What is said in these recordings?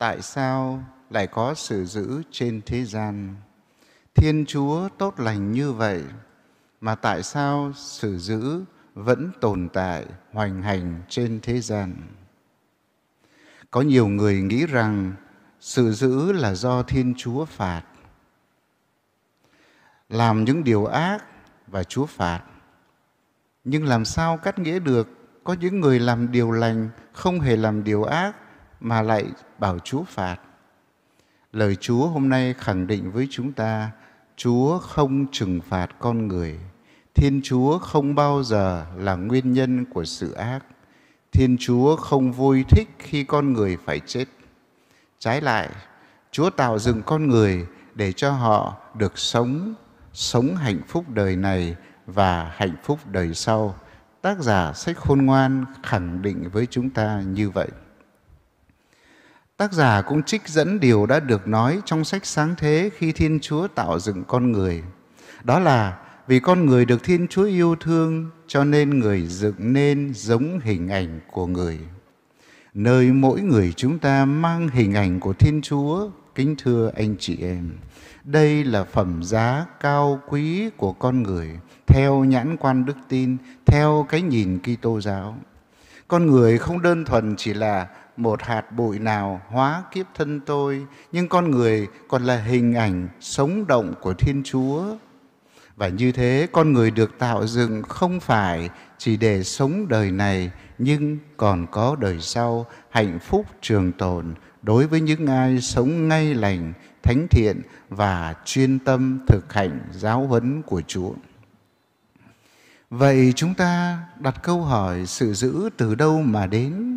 tại sao lại có sự giữ trên thế gian? Thiên Chúa tốt lành như vậy, mà tại sao sự giữ vẫn tồn tại hoành hành trên thế gian? Có nhiều người nghĩ rằng sự giữ là do Thiên Chúa phạt. Làm những điều ác và Chúa phạt. Nhưng làm sao cắt nghĩa được có những người làm điều lành không hề làm điều ác mà lại bảo Chúa phạt. Lời Chúa hôm nay khẳng định với chúng ta, Chúa không trừng phạt con người. Thiên Chúa không bao giờ là nguyên nhân của sự ác. Thiên Chúa không vui thích khi con người phải chết. Trái lại, Chúa tạo dựng con người để cho họ được sống, sống hạnh phúc đời này và hạnh phúc đời sau. Tác giả sách khôn ngoan khẳng định với chúng ta như vậy. Tác giả cũng trích dẫn điều đã được nói trong sách Sáng Thế khi Thiên Chúa tạo dựng con người. Đó là vì con người được Thiên Chúa yêu thương cho nên người dựng nên giống hình ảnh của người. Nơi mỗi người chúng ta mang hình ảnh của Thiên Chúa, kính thưa anh chị em, đây là phẩm giá cao quý của con người theo nhãn quan đức tin, theo cái nhìn Kitô giáo. Con người không đơn thuần chỉ là một hạt bụi nào hóa kiếp thân tôi nhưng con người còn là hình ảnh sống động của thiên chúa và như thế con người được tạo dựng không phải chỉ để sống đời này nhưng còn có đời sau hạnh phúc trường tồn đối với những ai sống ngay lành thánh thiện và chuyên tâm thực hành giáo huấn của chúa vậy chúng ta đặt câu hỏi sự giữ từ đâu mà đến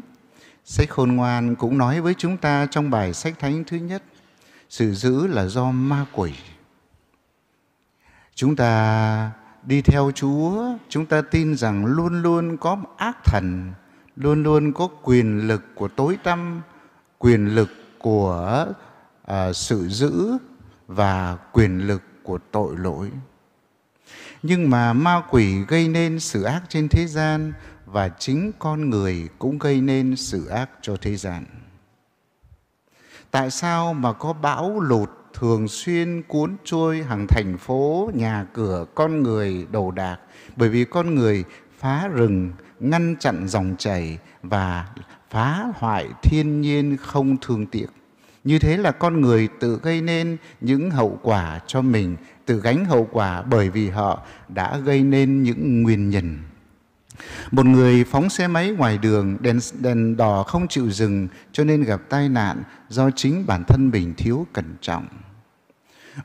Sách khôn ngoan cũng nói với chúng ta trong bài sách thánh thứ nhất, sự giữ là do ma quỷ. Chúng ta đi theo Chúa, chúng ta tin rằng luôn luôn có ác thần, luôn luôn có quyền lực của tối tăm, quyền lực của à, sự giữ và quyền lực của tội lỗi. Nhưng mà ma quỷ gây nên sự ác trên thế gian và chính con người cũng gây nên sự ác cho thế gian. Tại sao mà có bão lụt thường xuyên cuốn trôi hàng thành phố, nhà cửa, con người, đồ đạc? Bởi vì con người phá rừng, ngăn chặn dòng chảy và phá hoại thiên nhiên không thương tiếc. Như thế là con người tự gây nên những hậu quả cho mình, tự gánh hậu quả bởi vì họ đã gây nên những nguyên nhân một người phóng xe máy ngoài đường, đèn, đèn đỏ không chịu dừng cho nên gặp tai nạn do chính bản thân mình thiếu cẩn trọng.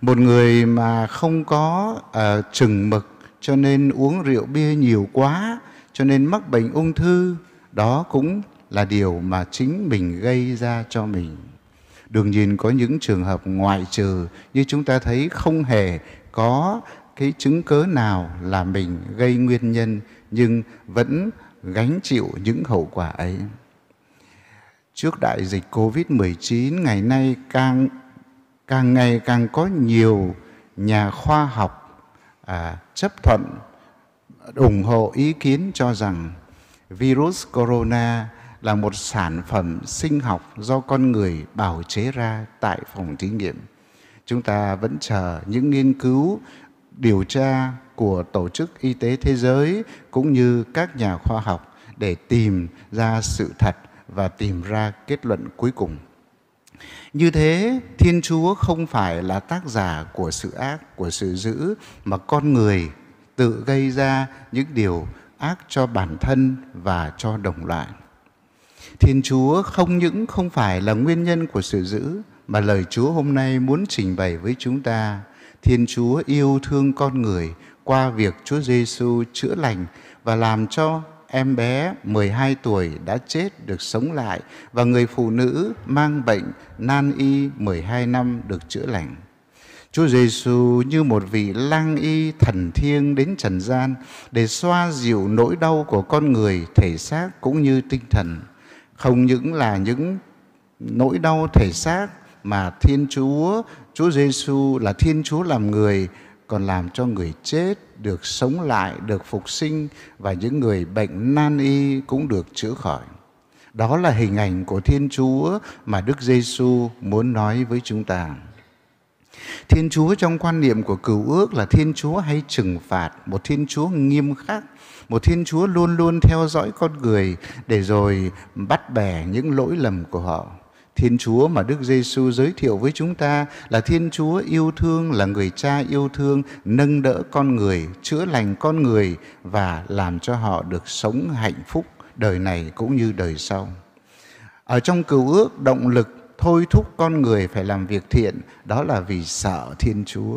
Một người mà không có uh, chừng mực cho nên uống rượu bia nhiều quá, cho nên mắc bệnh ung thư, đó cũng là điều mà chính mình gây ra cho mình. Đương nhiên có những trường hợp ngoại trừ như chúng ta thấy không hề có cái chứng cớ nào là mình gây nguyên nhân nhưng vẫn gánh chịu những hậu quả ấy. Trước đại dịch Covid-19 ngày nay càng càng ngày càng có nhiều nhà khoa học à, chấp thuận ủng hộ ý kiến cho rằng virus corona là một sản phẩm sinh học do con người bào chế ra tại phòng thí nghiệm. Chúng ta vẫn chờ những nghiên cứu điều tra của Tổ chức Y tế Thế giới cũng như các nhà khoa học để tìm ra sự thật và tìm ra kết luận cuối cùng. Như thế, Thiên Chúa không phải là tác giả của sự ác, của sự dữ, mà con người tự gây ra những điều ác cho bản thân và cho đồng loại. Thiên Chúa không những không phải là nguyên nhân của sự dữ, mà lời Chúa hôm nay muốn trình bày với chúng ta, Thiên Chúa yêu thương con người qua việc Chúa Giêsu chữa lành và làm cho em bé 12 tuổi đã chết được sống lại và người phụ nữ mang bệnh nan y 12 năm được chữa lành. Chúa Giêsu như một vị lang y thần thiêng đến trần gian để xoa dịu nỗi đau của con người thể xác cũng như tinh thần. Không những là những nỗi đau thể xác mà Thiên Chúa, Chúa Giêsu là Thiên Chúa làm người còn làm cho người chết được sống lại, được phục sinh và những người bệnh nan y cũng được chữa khỏi. Đó là hình ảnh của Thiên Chúa mà Đức Giêsu muốn nói với chúng ta. Thiên Chúa trong quan niệm của Cựu ước là Thiên Chúa hay trừng phạt, một Thiên Chúa nghiêm khắc, một Thiên Chúa luôn luôn theo dõi con người để rồi bắt bẻ những lỗi lầm của họ. Thiên Chúa mà Đức Giêsu giới thiệu với chúng ta là Thiên Chúa yêu thương, là người cha yêu thương, nâng đỡ con người, chữa lành con người và làm cho họ được sống hạnh phúc đời này cũng như đời sau. Ở trong cựu ước, động lực thôi thúc con người phải làm việc thiện đó là vì sợ Thiên Chúa.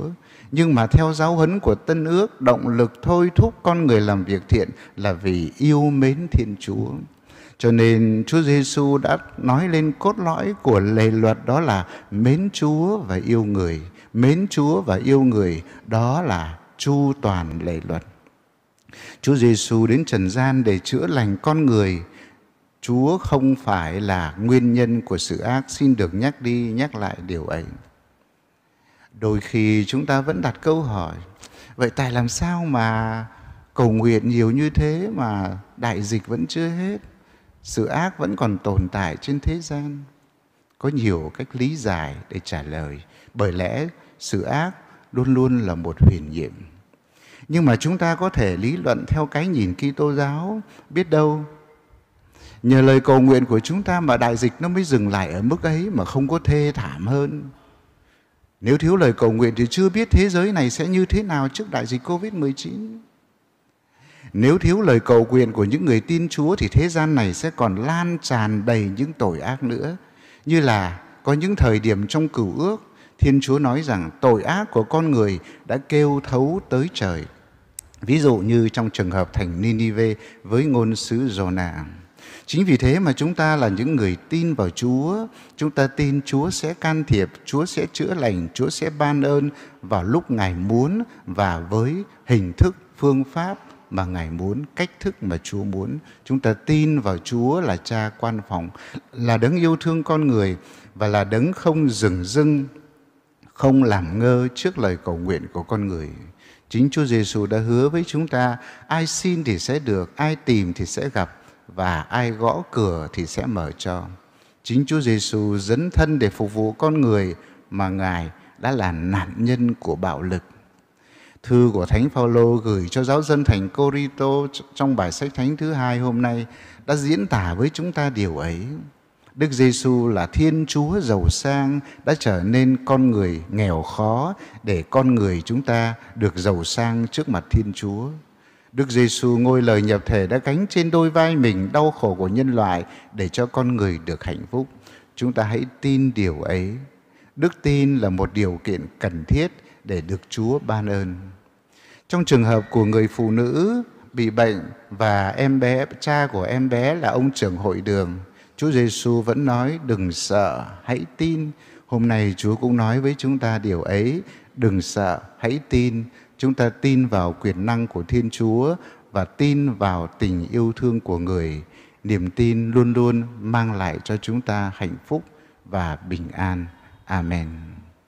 Nhưng mà theo giáo huấn của Tân ước, động lực thôi thúc con người làm việc thiện là vì yêu mến Thiên Chúa. Cho nên Chúa Giêsu đã nói lên cốt lõi của lề luật đó là mến Chúa và yêu người. Mến Chúa và yêu người đó là chu toàn lề luật. Chúa Giêsu đến trần gian để chữa lành con người. Chúa không phải là nguyên nhân của sự ác, xin được nhắc đi nhắc lại điều ấy. Đôi khi chúng ta vẫn đặt câu hỏi, vậy tại làm sao mà cầu nguyện nhiều như thế mà đại dịch vẫn chưa hết? sự ác vẫn còn tồn tại trên thế gian có nhiều cách lý giải để trả lời bởi lẽ sự ác luôn luôn là một huyền nhiệm nhưng mà chúng ta có thể lý luận theo cái nhìn Kitô giáo biết đâu nhờ lời cầu nguyện của chúng ta mà đại dịch nó mới dừng lại ở mức ấy mà không có thê thảm hơn nếu thiếu lời cầu nguyện thì chưa biết thế giới này sẽ như thế nào trước đại dịch Covid-19 nếu thiếu lời cầu nguyện của những người tin Chúa thì thế gian này sẽ còn lan tràn đầy những tội ác nữa. Như là có những thời điểm trong cửu ước, Thiên Chúa nói rằng tội ác của con người đã kêu thấu tới trời. Ví dụ như trong trường hợp thành Ninive với ngôn sứ Jonah. Chính vì thế mà chúng ta là những người tin vào Chúa, chúng ta tin Chúa sẽ can thiệp, Chúa sẽ chữa lành, Chúa sẽ ban ơn vào lúc Ngài muốn và với hình thức, phương pháp mà Ngài muốn, cách thức mà Chúa muốn. Chúng ta tin vào Chúa là cha quan phòng, là đấng yêu thương con người và là đấng không dừng dưng, không làm ngơ trước lời cầu nguyện của con người. Chính Chúa Giêsu đã hứa với chúng ta, ai xin thì sẽ được, ai tìm thì sẽ gặp và ai gõ cửa thì sẽ mở cho. Chính Chúa Giêsu dấn thân để phục vụ con người mà Ngài đã là nạn nhân của bạo lực Thư của Thánh Phaolô gửi cho giáo dân thành corito trong bài sách thánh thứ hai hôm nay đã diễn tả với chúng ta điều ấy. Đức Giêsu là Thiên Chúa giàu sang đã trở nên con người nghèo khó để con người chúng ta được giàu sang trước mặt Thiên Chúa. Đức Giêsu ngôi lời nhập thể đã gánh trên đôi vai mình đau khổ của nhân loại để cho con người được hạnh phúc. Chúng ta hãy tin điều ấy. Đức tin là một điều kiện cần thiết để được Chúa ban ơn. Trong trường hợp của người phụ nữ bị bệnh và em bé cha của em bé là ông trưởng hội đường, Chúa Giêsu vẫn nói đừng sợ, hãy tin. Hôm nay Chúa cũng nói với chúng ta điều ấy, đừng sợ, hãy tin. Chúng ta tin vào quyền năng của Thiên Chúa và tin vào tình yêu thương của người. Niềm tin luôn luôn mang lại cho chúng ta hạnh phúc và bình an. Amen.